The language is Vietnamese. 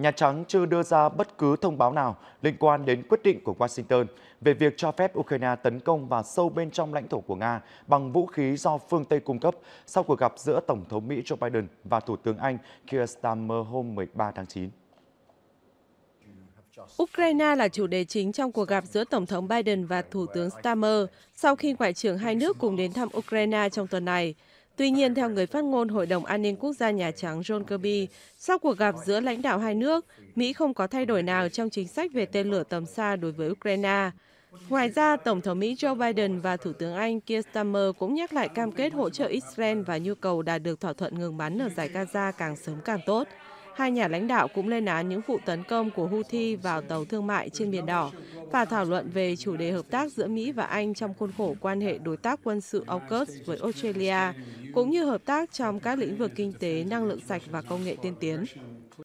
Nhà Trắng chưa đưa ra bất cứ thông báo nào liên quan đến quyết định của Washington về việc cho phép Ukraine tấn công vào sâu bên trong lãnh thổ của Nga bằng vũ khí do phương Tây cung cấp sau cuộc gặp giữa Tổng thống Mỹ Joe Biden và Thủ tướng Anh Keir Starmer hôm 13 tháng 9. Ukraine là chủ đề chính trong cuộc gặp giữa Tổng thống Biden và Thủ tướng Starmer sau khi Ngoại trưởng hai nước cùng đến thăm Ukraine trong tuần này. Tuy nhiên, theo người phát ngôn Hội đồng An ninh Quốc gia Nhà Trắng John Kirby, sau cuộc gặp giữa lãnh đạo hai nước, Mỹ không có thay đổi nào trong chính sách về tên lửa tầm xa đối với Ukraine. Ngoài ra, Tổng thống Mỹ Joe Biden và Thủ tướng Anh Keir Starmer cũng nhắc lại cam kết hỗ trợ Israel và nhu cầu đạt được thỏa thuận ngừng bắn ở giải Gaza càng sớm càng tốt. Hai nhà lãnh đạo cũng lên án những vụ tấn công của Houthi vào tàu thương mại trên Biển Đỏ và thảo luận về chủ đề hợp tác giữa Mỹ và Anh trong khuôn khổ quan hệ đối tác quân sự AUKUS với Australia, cũng như hợp tác trong các lĩnh vực kinh tế, năng lượng sạch và công nghệ tiên tiến.